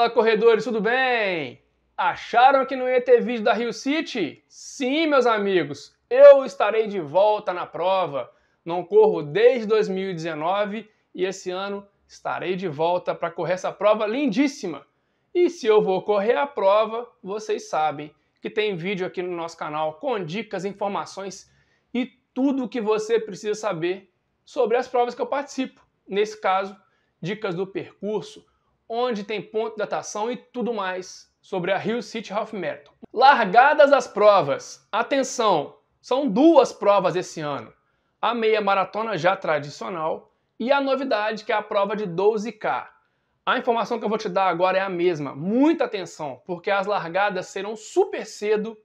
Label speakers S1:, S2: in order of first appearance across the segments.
S1: Fala corredores, tudo bem? Acharam que não ia ter vídeo da Rio City? Sim, meus amigos, eu estarei de volta na prova. Não corro desde 2019 e esse ano estarei de volta para correr essa prova lindíssima. E se eu vou correr a prova, vocês sabem que tem vídeo aqui no nosso canal com dicas, informações e tudo o que você precisa saber sobre as provas que eu participo. Nesse caso, dicas do percurso, onde tem ponto de datação e tudo mais sobre a Rio City Half Marathon. Largadas as provas. Atenção, são duas provas esse ano. A meia maratona já tradicional e a novidade que é a prova de 12K. A informação que eu vou te dar agora é a mesma. Muita atenção, porque as largadas serão super cedo.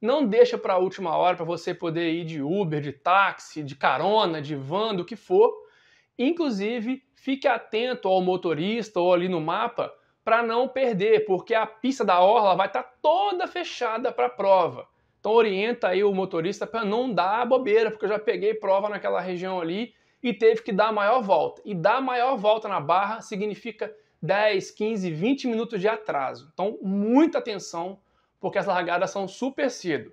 S1: Não deixa para a última hora para você poder ir de Uber, de táxi, de carona, de van, do que for Inclusive, fique atento ao motorista ou ali no mapa para não perder, porque a pista da orla vai estar tá toda fechada para a prova. Então orienta aí o motorista para não dar bobeira, porque eu já peguei prova naquela região ali e teve que dar a maior volta. E dar a maior volta na barra significa 10, 15, 20 minutos de atraso. Então muita atenção, porque as largadas são super cedo.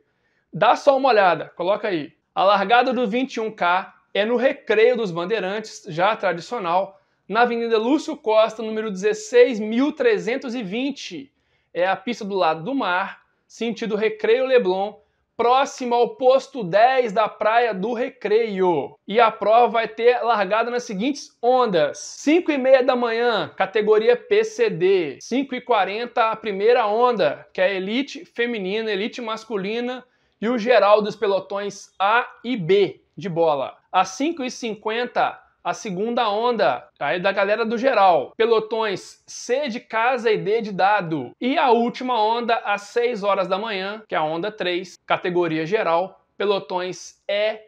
S1: Dá só uma olhada, coloca aí. A largada do 21K é no Recreio dos Bandeirantes, já tradicional, na Avenida Lúcio Costa, número 16.320. É a pista do lado do mar, sentido Recreio Leblon, próximo ao posto 10 da Praia do Recreio. E a prova vai ter largada nas seguintes ondas: 5 e meia da manhã, categoria PCD. 5 e 40 a primeira onda, que é a elite feminina, elite masculina e o geral dos pelotões A e B de bola. Às 5h50, a segunda onda, aí da galera do geral. Pelotões C de casa e D de dado. E a última onda às 6 horas da manhã, que é a onda 3, categoria geral, pelotões E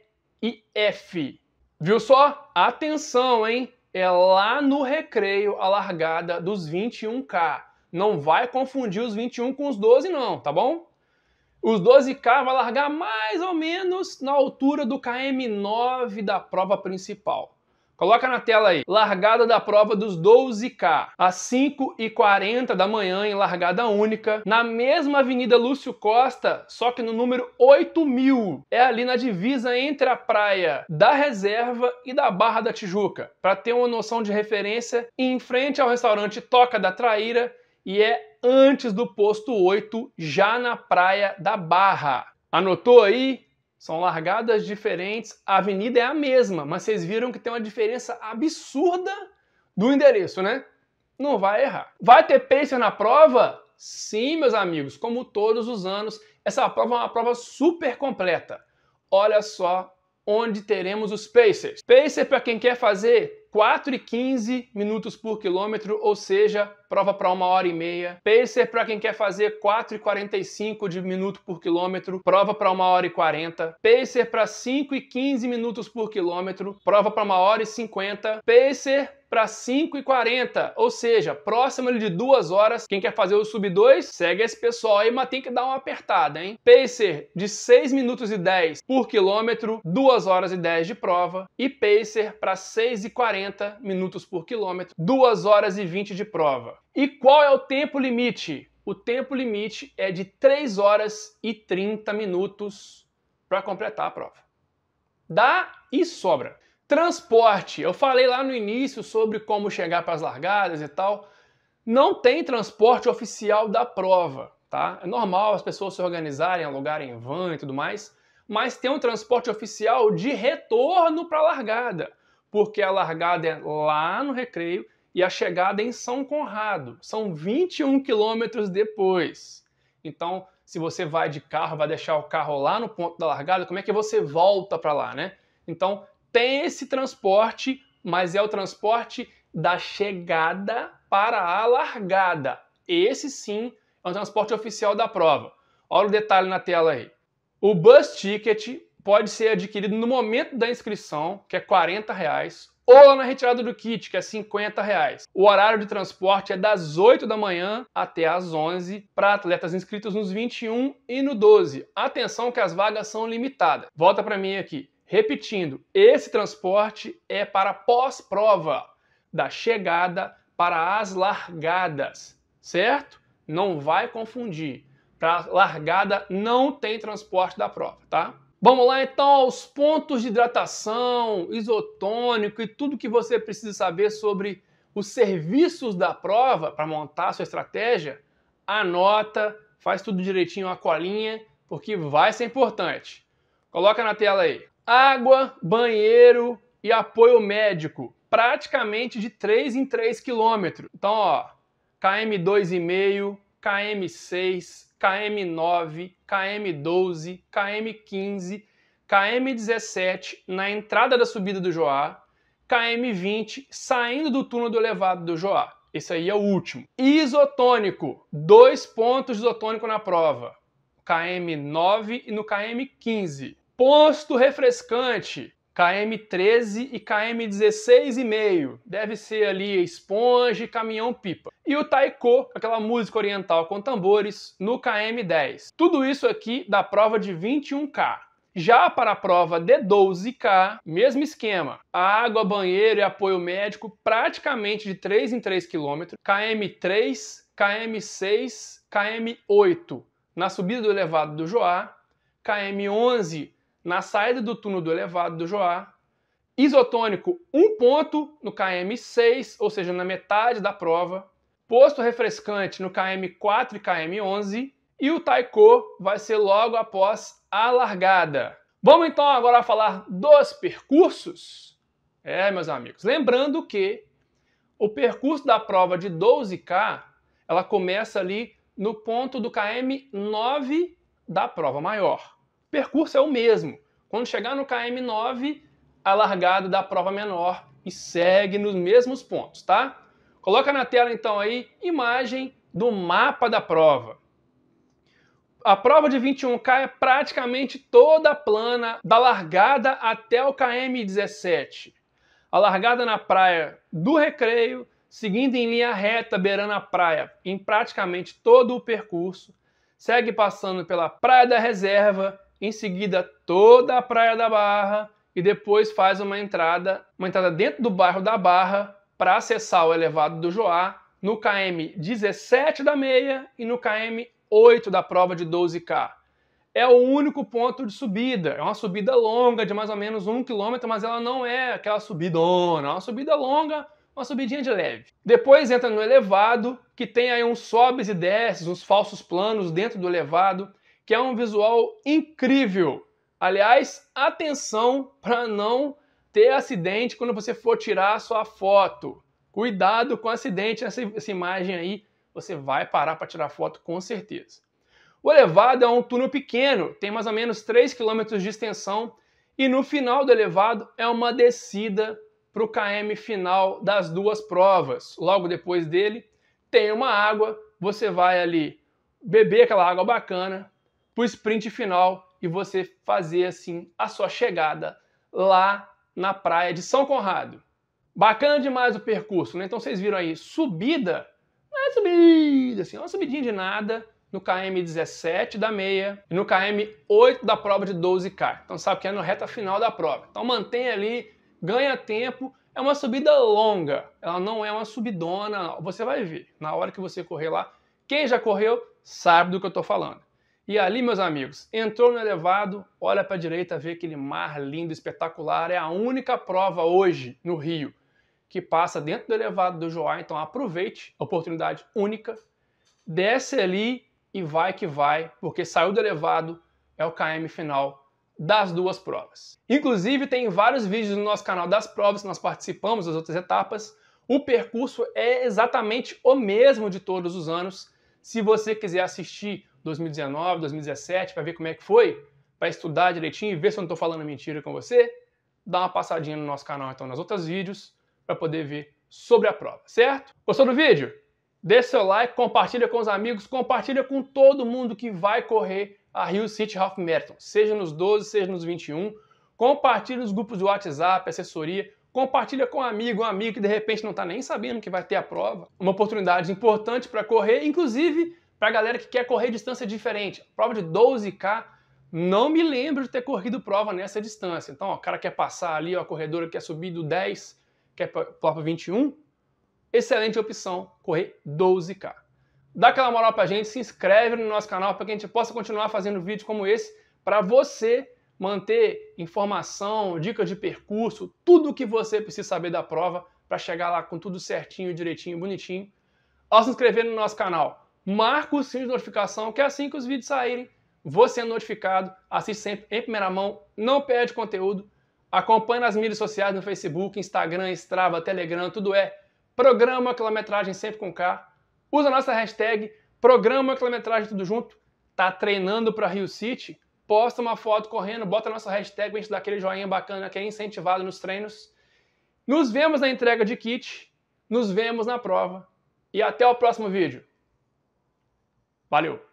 S1: e F. Viu só? Atenção, hein? É lá no recreio a largada dos 21K. Não vai confundir os 21 com os 12 não, tá bom? Os 12K vai largar mais ou menos na altura do KM9 da prova principal. Coloca na tela aí, largada da prova dos 12K, às 5h40 da manhã em largada única, na mesma Avenida Lúcio Costa, só que no número 8000. É ali na divisa entre a praia da Reserva e da Barra da Tijuca. Para ter uma noção de referência, em frente ao restaurante Toca da Traíra, e é antes do posto 8, já na praia da Barra. Anotou aí? São largadas diferentes, a avenida é a mesma, mas vocês viram que tem uma diferença absurda do endereço, né? Não vai errar. Vai ter pacer na prova? Sim, meus amigos, como todos os anos, essa prova é uma prova super completa. Olha só onde teremos os pacers. Pacer para quem quer fazer 4,15 minutos por quilômetro, ou seja, prova para uma hora e meia. Pacer para quem quer fazer 4,45 de minuto por quilômetro, prova para uma hora e 40. Pacer para 5,15 minutos por quilômetro, prova para uma hora e 50. Pacer para 5h40, ou seja, próximo de duas horas. Quem quer fazer o sub 2, segue esse pessoal aí, mas tem que dar uma apertada, hein? Pacer de 6 minutos e 10 por quilômetro, 2 horas e 10 de prova. E pacer para 6 h 40 minutos por quilômetro, 2 horas e 20 de prova. E qual é o tempo limite? O tempo limite é de 3 horas e 30 minutos para completar a prova. Dá e sobra. Transporte. Eu falei lá no início sobre como chegar para as largadas e tal. Não tem transporte oficial da prova, tá? É normal as pessoas se organizarem, alugarem van e tudo mais, mas tem um transporte oficial de retorno para a largada, porque a largada é lá no recreio e a chegada é em São Conrado. São 21 quilômetros depois. Então, se você vai de carro, vai deixar o carro lá no ponto da largada, como é que você volta para lá, né? Então, tem esse transporte, mas é o transporte da chegada para a largada. Esse sim é um transporte oficial da prova. Olha o detalhe na tela aí. O bus ticket pode ser adquirido no momento da inscrição, que é 40 reais, ou lá na retirada do kit, que é 50 reais. O horário de transporte é das 8 da manhã até as 11 para atletas inscritos nos 21 e no 12. Atenção que as vagas são limitadas. Volta para mim aqui. Repetindo, esse transporte é para pós-prova, da chegada para as largadas, certo? Não vai confundir. Para largada não tem transporte da prova, tá? Vamos lá então aos pontos de hidratação, isotônico e tudo que você precisa saber sobre os serviços da prova para montar a sua estratégia. Anota, faz tudo direitinho a colinha, porque vai ser importante. Coloca na tela aí água, banheiro e apoio médico, praticamente de 3 em 3 quilômetros. Então, ó, KM 2,5, KM 6, KM 9, KM 12, KM 15, KM 17 na entrada da subida do Joá, KM 20 saindo do túnel do elevado do Joá. Esse aí é o último. Isotônico, dois pontos de isotônico na prova. KM 9 e no KM 15. Posto refrescante, KM13 e KM16,5. Deve ser ali esponja caminhão pipa. E o taiko, aquela música oriental com tambores, no KM10. Tudo isso aqui da prova de 21K. Já para a prova de 12K, mesmo esquema. Água, banheiro e apoio médico praticamente de 3 em 3 km. KM3, KM6, KM8 na subida do elevado do Joá, KM11 na saída do túnel do elevado do Joá. Isotônico, um ponto no KM6, ou seja, na metade da prova. Posto refrescante no KM4 e KM11. E o taiko vai ser logo após a largada. Vamos então agora falar dos percursos? É, meus amigos, lembrando que o percurso da prova de 12K, ela começa ali no ponto do KM 9 da prova maior percurso é o mesmo. Quando chegar no KM9, a largada da prova menor e segue nos mesmos pontos, tá? Coloca na tela então aí imagem do mapa da prova. A prova de 21K é praticamente toda plana, da largada até o KM17. A largada na praia do Recreio, seguindo em linha reta beirando a praia em praticamente todo o percurso, segue passando pela Praia da Reserva, em seguida toda a Praia da Barra e depois faz uma entrada, uma entrada dentro do bairro da Barra para acessar o elevado do Joá no KM 17 da meia e no KM 8 da prova de 12K. É o único ponto de subida. É uma subida longa de mais ou menos um quilômetro, mas ela não é aquela subidona. É uma subida longa, uma subidinha de leve. Depois entra no elevado, que tem aí uns sobes e desces, uns falsos planos dentro do elevado que é um visual incrível. Aliás, atenção para não ter acidente quando você for tirar sua foto. Cuidado com acidente nessa essa imagem aí, você vai parar para tirar foto com certeza. O elevado é um túnel pequeno, tem mais ou menos 3 km de extensão e no final do elevado é uma descida para o KM final das duas provas. Logo depois dele tem uma água, você vai ali beber aquela água bacana, para o sprint final e você fazer assim a sua chegada lá na praia de São Conrado. Bacana demais o percurso, né? Então vocês viram aí, subida, não é subida, assim, é uma subidinha de nada no KM 17 da meia e no KM 8 da prova de 12K. Então sabe que é na reta final da prova. Então mantém ali, ganha tempo, é uma subida longa, ela não é uma subidona, você vai ver. Na hora que você correr lá, quem já correu sabe do que eu estou falando. E ali, meus amigos, entrou no elevado, olha para a direita, vê aquele mar lindo, espetacular. É a única prova hoje no Rio que passa dentro do elevado do Joá. Então aproveite a oportunidade única, desce ali e vai que vai, porque saiu do elevado, é o KM final das duas provas. Inclusive, tem vários vídeos no nosso canal das provas, nós participamos das outras etapas. O percurso é exatamente o mesmo de todos os anos. Se você quiser assistir 2019, 2017, para ver como é que foi, para estudar direitinho e ver se eu não estou falando mentira com você, dá uma passadinha no nosso canal, então, nos outros vídeos, para poder ver sobre a prova, certo? Gostou do vídeo? Deixe seu like, compartilha com os amigos, compartilha com todo mundo que vai correr a Rio City Half Marathon, seja nos 12, seja nos 21. Compartilha nos grupos do WhatsApp, assessoria, compartilha com um amigo, um amigo que de repente não está nem sabendo que vai ter a prova. Uma oportunidade importante para correr, inclusive para a galera que quer correr distância diferente, prova de 12K, não me lembro de ter corrido prova nessa distância. Então, ó, o cara quer passar ali, ó, a corredora quer subir do 10, quer pular para 21, excelente opção, correr 12K. Dá aquela moral a gente, se inscreve no nosso canal para que a gente possa continuar fazendo vídeos como esse para você manter informação, dicas de percurso, tudo o que você precisa saber da prova para chegar lá com tudo certinho, direitinho, bonitinho. Ao se inscrever no nosso canal, marca o sininho de notificação, que é assim que os vídeos saírem, você é notificado, assiste sempre em primeira mão, não perde conteúdo, acompanhe nas mídias sociais, no Facebook, Instagram, Strava, Telegram, tudo é Programa Quilometragem Sempre com K. Usa a nossa hashtag Programa Quilometragem Tudo Junto. Tá treinando para Rio City? Posta uma foto correndo, bota a nossa hashtag a gente dar aquele joinha bacana que é incentivado nos treinos. Nos vemos na entrega de kit, nos vemos na prova e até o próximo vídeo. Valeu!